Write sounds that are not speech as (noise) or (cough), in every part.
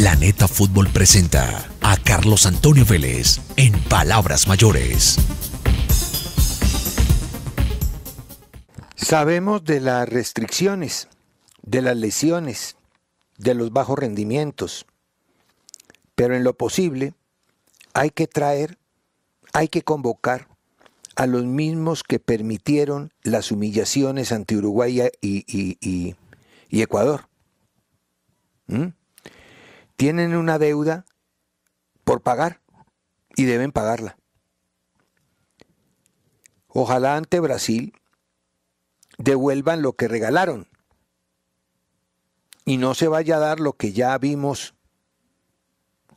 Planeta Fútbol presenta a Carlos Antonio Vélez en Palabras Mayores. Sabemos de las restricciones, de las lesiones, de los bajos rendimientos, pero en lo posible hay que traer, hay que convocar a los mismos que permitieron las humillaciones ante Uruguay y, Ecuador. ¿Mm? tienen una deuda por pagar y deben pagarla. Ojalá ante Brasil devuelvan lo que regalaron y no se vaya a dar lo que ya vimos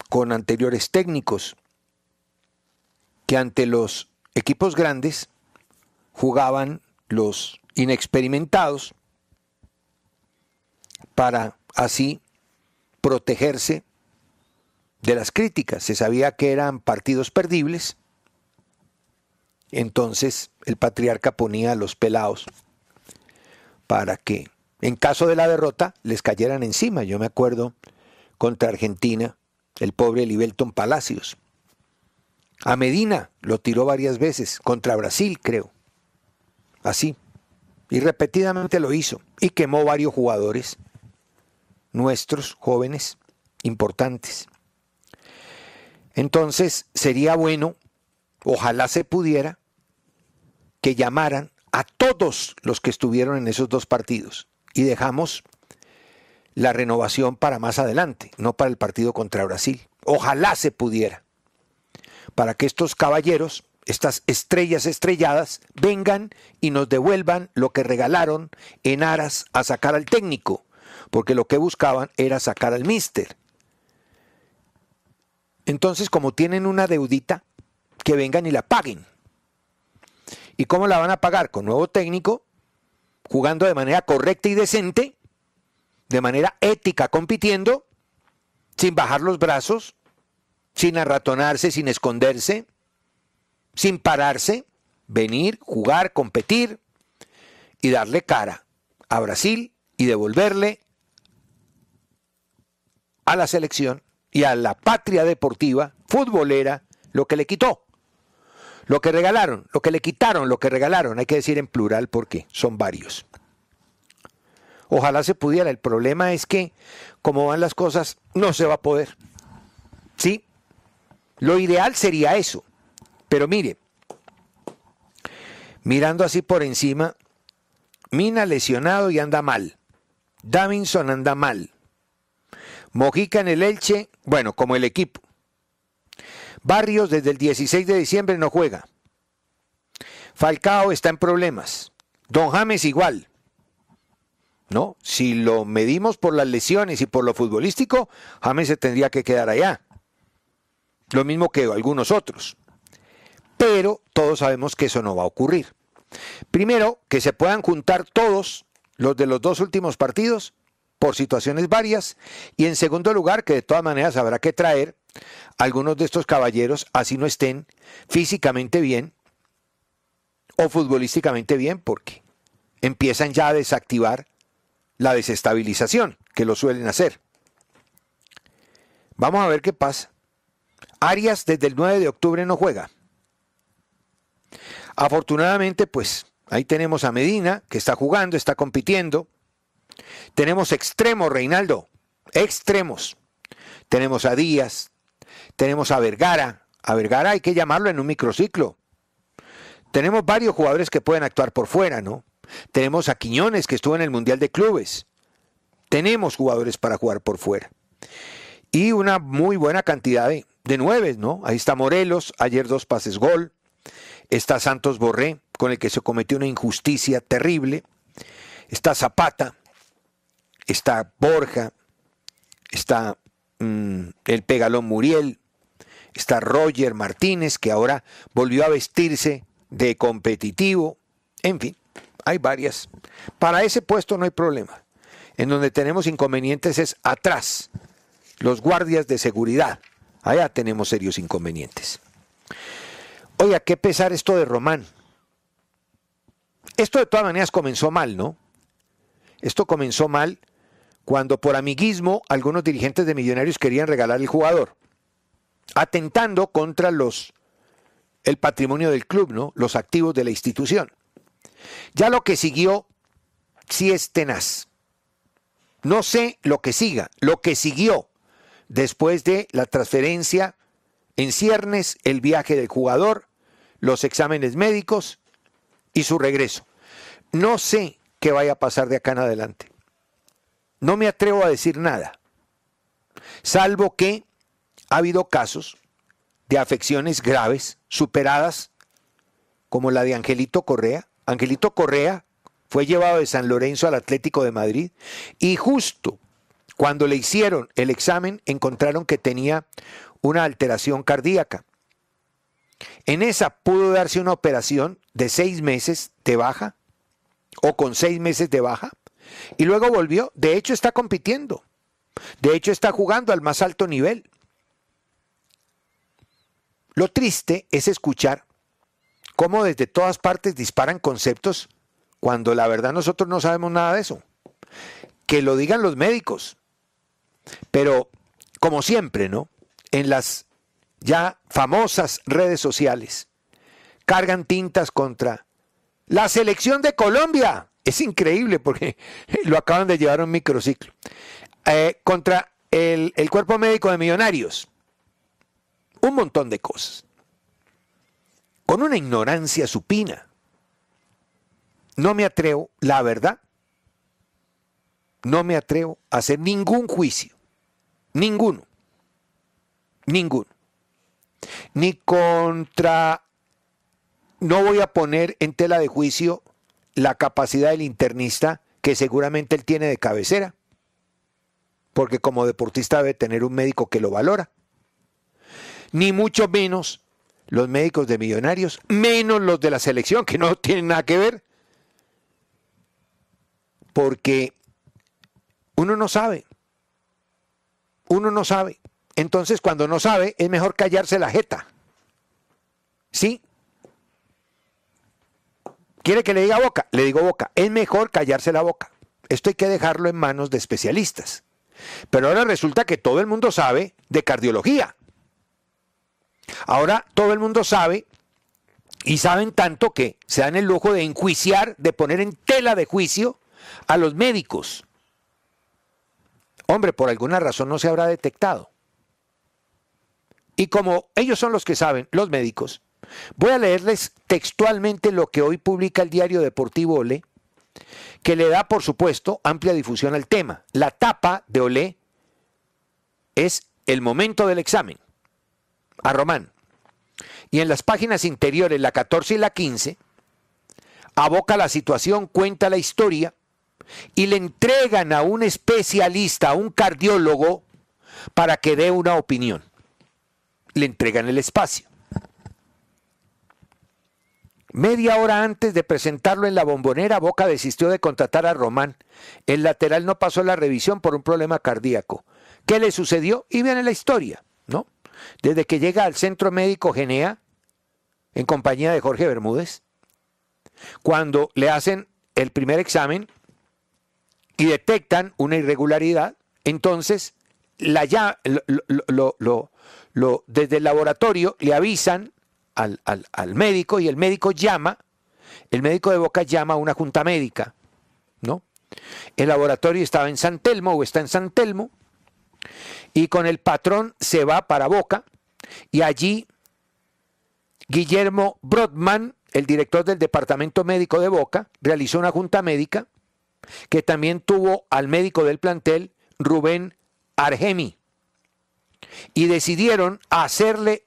con anteriores técnicos, que ante los equipos grandes jugaban los inexperimentados para así protegerse de las críticas. Se sabía que eran partidos perdibles. Entonces el patriarca ponía a los pelados para que, en caso de la derrota, les cayeran encima. Yo me acuerdo contra Argentina, el pobre Libelton Palacios. A Medina lo tiró varias veces, contra Brasil creo. Así. Y repetidamente lo hizo. Y quemó varios jugadores nuestros jóvenes importantes. Entonces sería bueno, ojalá se pudiera, que llamaran a todos los que estuvieron en esos dos partidos y dejamos la renovación para más adelante, no para el partido contra Brasil. Ojalá se pudiera, para que estos caballeros, estas estrellas estrelladas, vengan y nos devuelvan lo que regalaron en aras a sacar al técnico, porque lo que buscaban era sacar al mister. Entonces, como tienen una deudita, que vengan y la paguen. ¿Y cómo la van a pagar? Con nuevo técnico, jugando de manera correcta y decente, de manera ética, compitiendo, sin bajar los brazos, sin arratonarse, sin esconderse, sin pararse, venir, jugar, competir y darle cara a Brasil y devolverle a la selección y a la patria deportiva futbolera lo que le quitó, lo que regalaron, lo que le quitaron, lo que regalaron. Hay que decir en plural porque son varios. Ojalá se pudiera. El problema es que, como van las cosas, no se va a poder. ¿Sí? Lo ideal sería eso. Pero mire, mirando así por encima, Mina lesionado y anda mal. Davinson anda mal. Mojica en el Elche, bueno, como el equipo. Barrios desde el 16 de diciembre no juega. Falcao está en problemas. Don James igual. No, si lo medimos por las lesiones y por lo futbolístico, James se tendría que quedar allá. Lo mismo que algunos otros. Pero todos sabemos que eso no va a ocurrir. Primero, que se puedan juntar todos los de los dos últimos partidos por situaciones varias. Y en segundo lugar, que de todas maneras habrá que traer algunos de estos caballeros, así no estén físicamente bien o futbolísticamente bien, porque empiezan ya a desactivar la desestabilización, que lo suelen hacer. Vamos a ver qué pasa. Arias desde el 9 de octubre no juega. Afortunadamente, pues ahí tenemos a Medina, que está jugando, está compitiendo, tenemos extremos, Reinaldo, extremos. Tenemos a Díaz, tenemos a Vergara, a Vergara hay que llamarlo en un microciclo. Tenemos varios jugadores que pueden actuar por fuera, ¿no? Tenemos a Quiñones que estuvo en el Mundial de Clubes. Tenemos jugadores para jugar por fuera. Y una muy buena cantidad de, de nueve, ¿no? Ahí está Morelos, ayer dos pases gol. Está Santos Borré, con el que se cometió una injusticia terrible. Está Zapata, está Borja, está mm, el Pegalón Muriel, está Roger Martínez, que ahora volvió a vestirse de competitivo, en fin, hay varias. Para ese puesto no hay problema. En donde tenemos inconvenientes es atrás, los guardias de seguridad. Allá tenemos serios inconvenientes. Oiga, qué pesar esto de Román. Esto de todas maneras comenzó mal, ¿no? Esto comenzó mal cuando por amiguismo algunos dirigentes de Millonarios querían regalar el jugador, atentando contra los el patrimonio del club, ¿no? Los activos de la institución. Ya lo que siguió sí es tenaz. No sé lo que siga, lo que siguió después de la transferencia en ciernes, el viaje del jugador, los exámenes médicos y su regreso. No sé qué vaya a pasar de acá en adelante. No me atrevo a decir nada, salvo que ha habido casos de afecciones graves superadas, como la de Angelito Correa. Angelito Correa fue llevado de San Lorenzo al Atlético de Madrid y justo cuando le hicieron el examen encontraron que tenía una alteración cardíaca. En esa pudo darse una operación de seis meses de baja o con seis meses de baja y luego volvió. De hecho está compitiendo. De hecho está jugando al más alto nivel. Lo triste es escuchar cómo desde todas partes disparan conceptos cuando la verdad nosotros no sabemos nada de eso. Que lo digan los médicos. Pero, como siempre, ¿no? En las ya famosas redes sociales cargan tintas contra la selección de Colombia. Es increíble porque (laughs) lo acaban de llevar a un microciclo. Eh, contra el cuerpo médico de millonarios. Un montón de cosas. Con una ignorancia supina. No me atrevo, la verdad, no me atrevo a hacer ningún juicio. Ninguno. Ninguno. Ni contra... No voy a poner en tela de juicio la capacidad del internista que seguramente él tiene de cabecera, porque como deportista debe tener un médico que lo valora. Ni mucho menos los médicos de millonarios, menos los de la selección, que no (laughs) tienen nada que ver, porque uno no sabe, uno no sabe. Entonces cuando no sabe es mejor callarse la jeta. ¿Sí? ¿Quiere que le diga boca? Le digo boca. Es mejor callarse la boca. Esto hay que dejarlo en manos de especialistas. Pero ahora resulta que todo el mundo sabe de cardiología. Ahora todo el mundo sabe y saben tanto que se dan el lujo de enjuiciar, de poner en tela de juicio a los médicos. Hombre, por alguna razón no se habrá detectado. Y como ellos son los que saben, los médicos, Voy a leerles textualmente lo que hoy publica el diario deportivo Olé, que le da, por supuesto, amplia difusión al tema. La tapa de Olé es el momento del examen a Román. Y en las páginas interiores, la 14 y la 15, aboca la situación, cuenta la historia y le entregan a un especialista, a un cardiólogo, para que dé una opinión. Le entregan el espacio. Media hora antes de presentarlo en la bombonera, Boca desistió de contratar a Román. El lateral no pasó la revisión por un problema cardíaco. ¿Qué le sucedió? Y viene la historia, ¿no? Desde que llega al centro médico Genea, en compañía de Jorge Bermúdez, cuando le hacen el primer examen y detectan una irregularidad, entonces la ya, desde el laboratorio le avisan al, médico y el médico llama, el médico de Boca llama a una junta médica, ¿no? El laboratorio estaba en San Telmo o está en San Telmo y con el patrón se va para Boca y allí Guillermo Brodman, el director del departamento médico de Boca, realizó una junta médica que también tuvo al médico del plantel, Rubén Argemi, y decidieron hacerle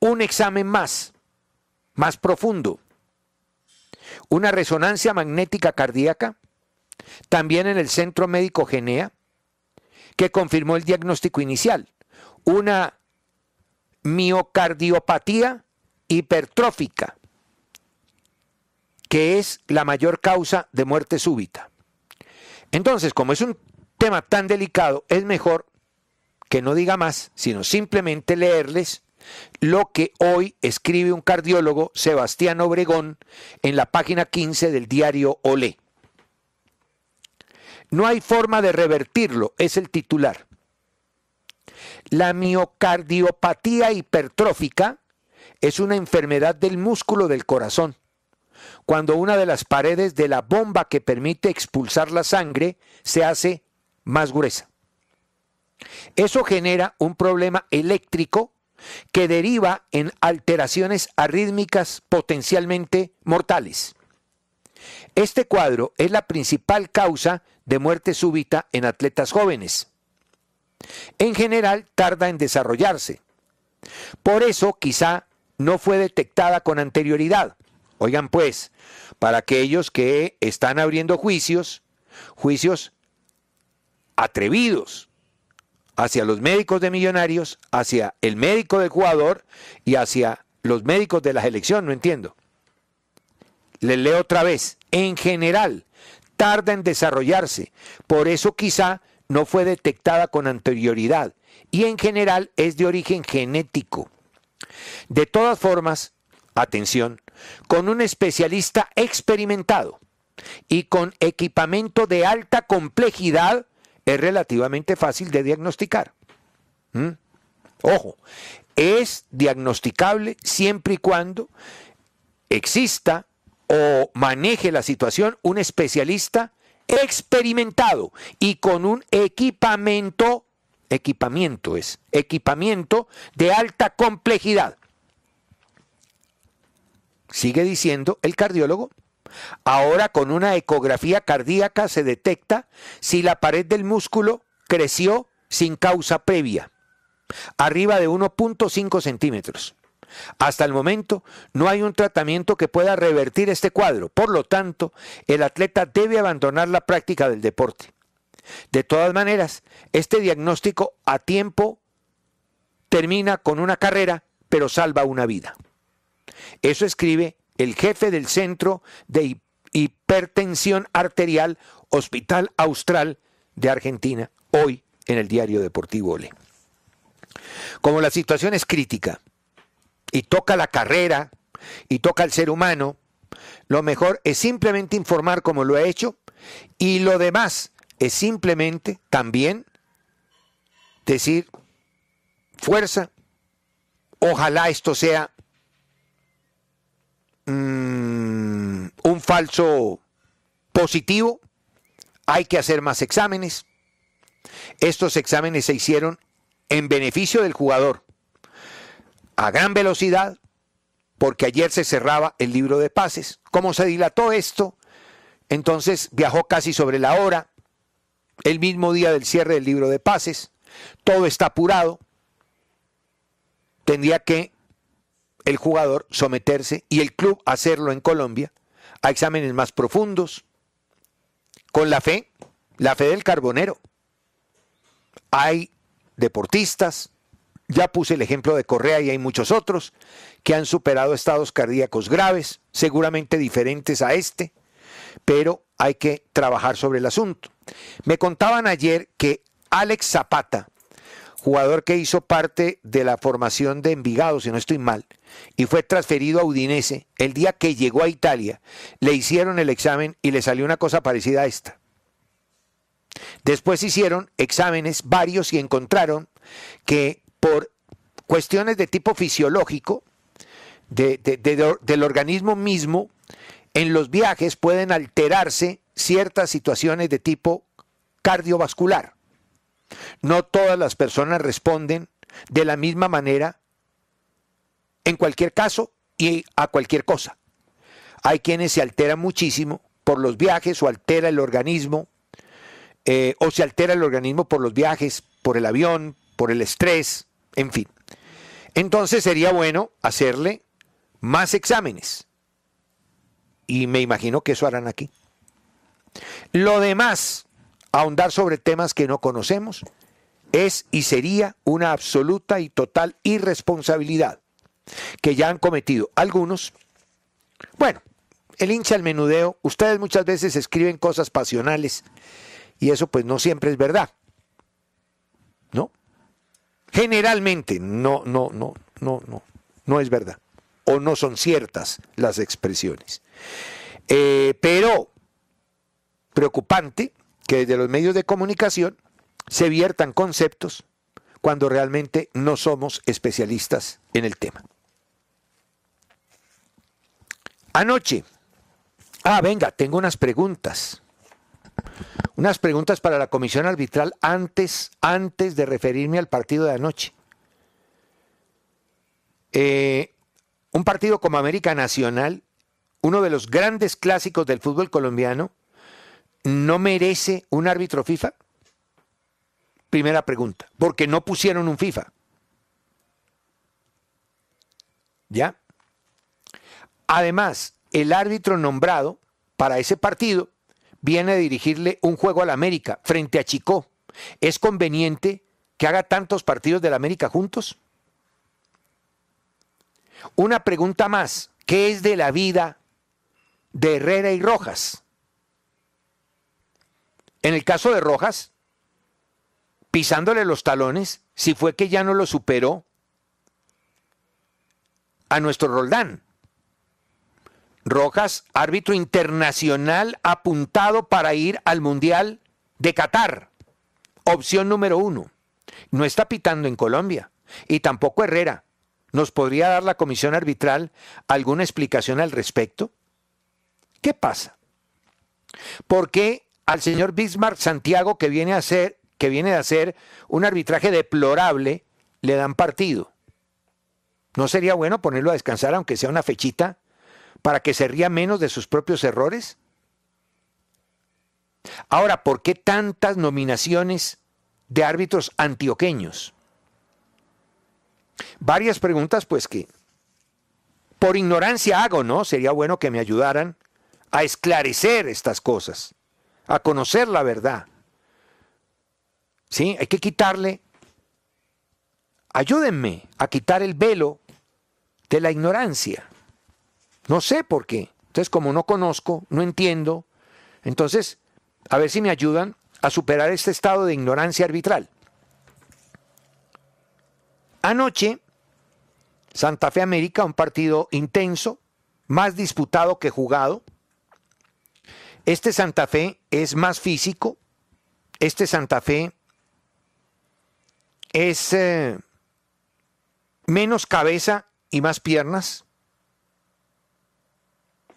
un examen más, más profundo, una resonancia magnética cardíaca, también en el Centro Médico Genea, que confirmó el diagnóstico inicial, una miocardiopatía hipertrófica, que es la mayor causa de muerte súbita. Entonces, como es un tema tan delicado, es mejor que no diga más, sino simplemente leerles lo que hoy escribe un cardiólogo, Sebastián Obregón, en la página 15 del diario Olé. No hay forma de revertirlo, es el titular. La miocardiopatía hipertrófica es una enfermedad del músculo del corazón. Cuando una de las paredes de la bomba que permite expulsar la sangre se hace más gruesa. Eso genera un problema eléctrico que deriva en alteraciones arrítmicas potencialmente mortales. Este cuadro es la principal causa de muerte súbita en atletas jóvenes. En general tarda en desarrollarse. Por eso quizá no fue detectada con anterioridad. Oigan pues, para aquellos que están abriendo juicios, juicios atrevidos, hacia los médicos de millonarios, hacia el médico de jugador y hacia los médicos de la selección, no entiendo. Le leo otra vez, en general, tarda en desarrollarse, por eso quizá no fue detectada con anterioridad y en general es de origen genético. De todas formas, atención, con un especialista experimentado y con equipamiento de alta complejidad, es relativamente fácil de diagnosticar. ¿Mm? Ojo, es diagnosticable siempre y cuando exista o maneje la situación un especialista experimentado y con un equipamiento, equipamiento es, equipamiento de alta complejidad. Sigue diciendo el cardiólogo, Ahora con una ecografía cardíaca se detecta si la pared del músculo creció sin causa previa, arriba de 1.5 centímetros. Hasta el momento no hay un tratamiento que pueda revertir este cuadro, por lo tanto, el atleta debe abandonar la práctica del deporte. De todas maneras, este diagnóstico a tiempo termina con una carrera, pero salva una vida. Eso escribe el jefe del Centro de Hipertensión Arterial Hospital Austral de Argentina, hoy en el diario Deportivo Ole. Como la situación es crítica y toca la carrera y toca al ser humano, lo mejor es simplemente informar como lo ha hecho y lo demás es simplemente también decir fuerza, ojalá esto sea Mm, un falso positivo, hay que hacer más exámenes. Estos exámenes se hicieron en beneficio del jugador, a gran velocidad, porque ayer se cerraba el libro de pases. cómo se dilató esto, entonces viajó casi sobre la hora, el mismo día del cierre del libro de pases, todo está apurado, tendría que el jugador someterse y el club hacerlo en Colombia a exámenes más profundos, con la fe, la fe del carbonero. Hay deportistas, ya puse el ejemplo de Correa y hay muchos otros, que han superado estados cardíacos graves, seguramente diferentes a este, pero hay que trabajar sobre el asunto. Me contaban ayer que Alex Zapata, jugador que hizo parte de la formación de Envigado, si no estoy mal, y fue transferido a Udinese, el día que llegó a Italia, le hicieron el examen y le salió una cosa parecida a esta. Después hicieron exámenes varios y encontraron que por cuestiones de tipo fisiológico, del organismo mismo, en los viajes pueden alterarse ciertas situaciones de tipo cardiovascular. No todas las personas responden de la misma manera en cualquier caso y a cualquier cosa. Hay quienes se alteran muchísimo por los viajes o altera el organismo, eh, o se altera el organismo por los viajes, por el avión, por el estrés, en fin. Entonces sería bueno hacerle más exámenes. Y me imagino que eso harán aquí. Lo demás, ahondar sobre temas que no conocemos, es y sería una absoluta y total irresponsabilidad que ya han cometido algunos. Bueno, el hincha al menudeo, ustedes muchas veces escriben cosas pasionales y eso pues no siempre es verdad. ¿No? Generalmente no no no no no no es verdad o no son ciertas las expresiones. Eh, pero preocupante que desde los medios de comunicación se viertan conceptos cuando realmente no somos especialistas en el tema. Anoche, ah, venga, tengo unas preguntas. Unas preguntas para la comisión arbitral antes, antes de referirme al partido de anoche. Eh, un partido como América Nacional, uno de los grandes clásicos del fútbol colombiano, no merece un árbitro FIFA? Primera pregunta, porque no pusieron un FIFA. ¿Ya? Además, el árbitro nombrado para ese partido viene a dirigirle un juego al América frente a Chicó. ¿Es conveniente que haga tantos partidos del América juntos? Una pregunta más, ¿qué es de la vida de Herrera y Rojas? En el caso de Rojas, pisándole los talones, si fue que ya no lo superó a nuestro Roldán. Rojas, árbitro internacional apuntado para ir al Mundial de Qatar. Opción número uno. No está pitando en Colombia y tampoco Herrera. ¿Nos podría dar la comisión arbitral alguna explicación al respecto? ¿Qué pasa? ¿Por qué al señor Bismarck Santiago, que viene a hacer, que viene de hacer un arbitraje deplorable, le dan partido. ¿No sería bueno ponerlo a descansar, aunque sea una fechita, para que se ría menos de sus propios errores? Ahora, ¿por qué tantas nominaciones de árbitros antioqueños? Varias preguntas, pues que por ignorancia hago, ¿no? Sería bueno que me ayudaran a esclarecer estas cosas a conocer la verdad. ¿Sí? Hay que quitarle, ayúdenme a quitar el velo de la ignorancia. No sé por qué. Entonces, como no conozco, no entiendo, entonces, a ver si me ayudan a superar este estado de ignorancia arbitral. Anoche, Santa Fe América, un partido intenso, más disputado que jugado, este Santa Fe es más físico, este Santa Fe es eh, menos cabeza y más piernas,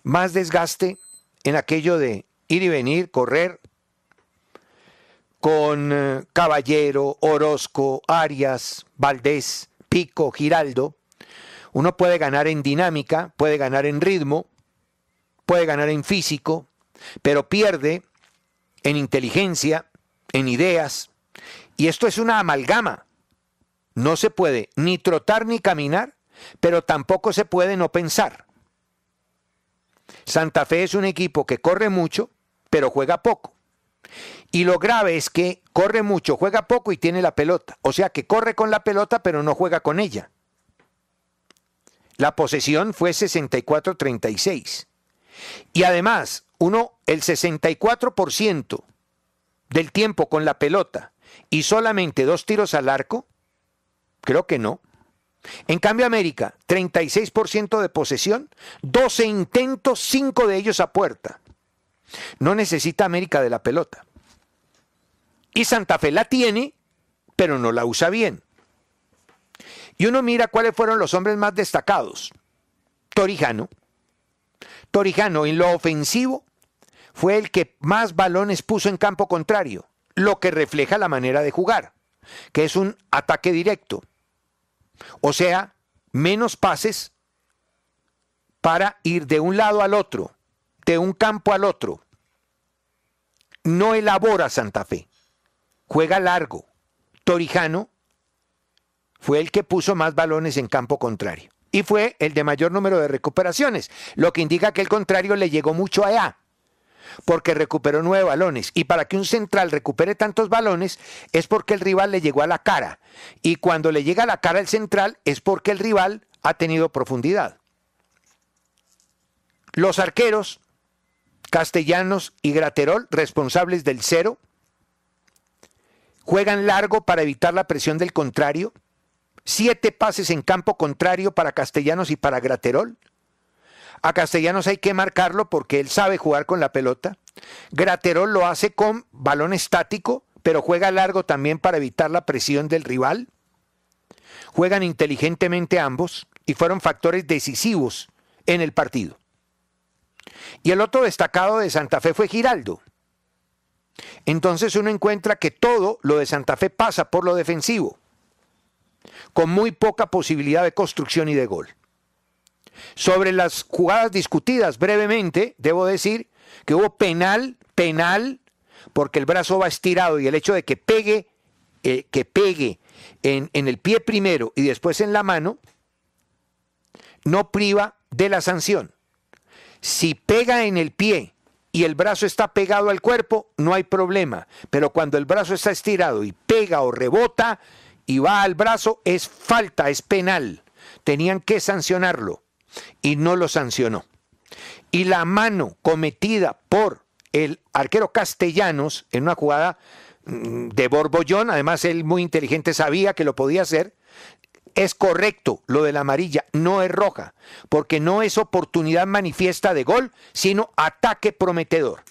más desgaste en aquello de ir y venir, correr, con eh, Caballero, Orozco, Arias, Valdés, Pico, Giraldo. Uno puede ganar en dinámica, puede ganar en ritmo, puede ganar en físico, pero pierde en inteligencia, en ideas, y esto es una amalgama. No se puede ni trotar ni caminar, pero tampoco se puede no pensar. Santa Fe es un equipo que corre mucho, pero juega poco. Y lo grave es que corre mucho, juega poco y tiene la pelota. O sea que corre con la pelota, pero no juega con ella. La posesión fue 64-36. Y además, uno, el 64% del tiempo con la pelota y solamente dos tiros al arco, creo que no. En cambio, América, 36% de posesión, 12 intentos, 5 de ellos a puerta. No necesita América de la pelota. Y Santa Fe la tiene, pero no la usa bien. Y uno mira cuáles fueron los hombres más destacados. Torijano, Torijano en lo ofensivo fue el que más balones puso en campo contrario, lo que refleja la manera de jugar, que es un ataque directo. O sea, menos pases para ir de un lado al otro, de un campo al otro. No elabora Santa Fe, juega largo. Torijano fue el que puso más balones en campo contrario y fue el de mayor número de recuperaciones, lo que indica que el contrario le llegó mucho allá, porque recuperó nueve balones. Y para que un central recupere tantos balones es porque el rival le llegó a la cara. Y cuando le llega a la cara el central es porque el rival ha tenido profundidad. Los arqueros, Castellanos y Graterol, responsables del cero, juegan largo para evitar la presión del contrario siete pases en campo contrario para Castellanos y para Graterol. A Castellanos hay que marcarlo porque él sabe jugar con la pelota. Graterol lo hace con balón estático, pero juega largo también para evitar la presión del rival. Juegan inteligentemente ambos y fueron factores decisivos en el partido. Y el otro destacado de Santa Fe fue Giraldo. Entonces uno encuentra que todo lo de Santa Fe pasa por lo defensivo con muy poca posibilidad de construcción y de gol. Sobre las jugadas discutidas, brevemente, debo decir que hubo penal, penal, porque el brazo va estirado y el hecho de que pegue, eh, que pegue en el pie primero y después en la mano, no priva de la sanción. Si pega en el pie y el brazo está pegado al cuerpo, no hay problema. Pero cuando el brazo está estirado y pega o rebota, y va al brazo, es falta, es penal. Tenían que sancionarlo y no lo sancionó. Y la mano cometida por el arquero Castellanos en una jugada mm, de Borbollón, además él muy inteligente sabía que lo podía hacer, es correcto lo de la amarilla, no es roja, porque no es oportunidad manifiesta de gol, sino ataque prometedor.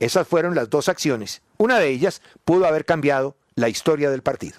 Esas fueron las dos acciones. Una de ellas pudo haber cambiado la historia del partido.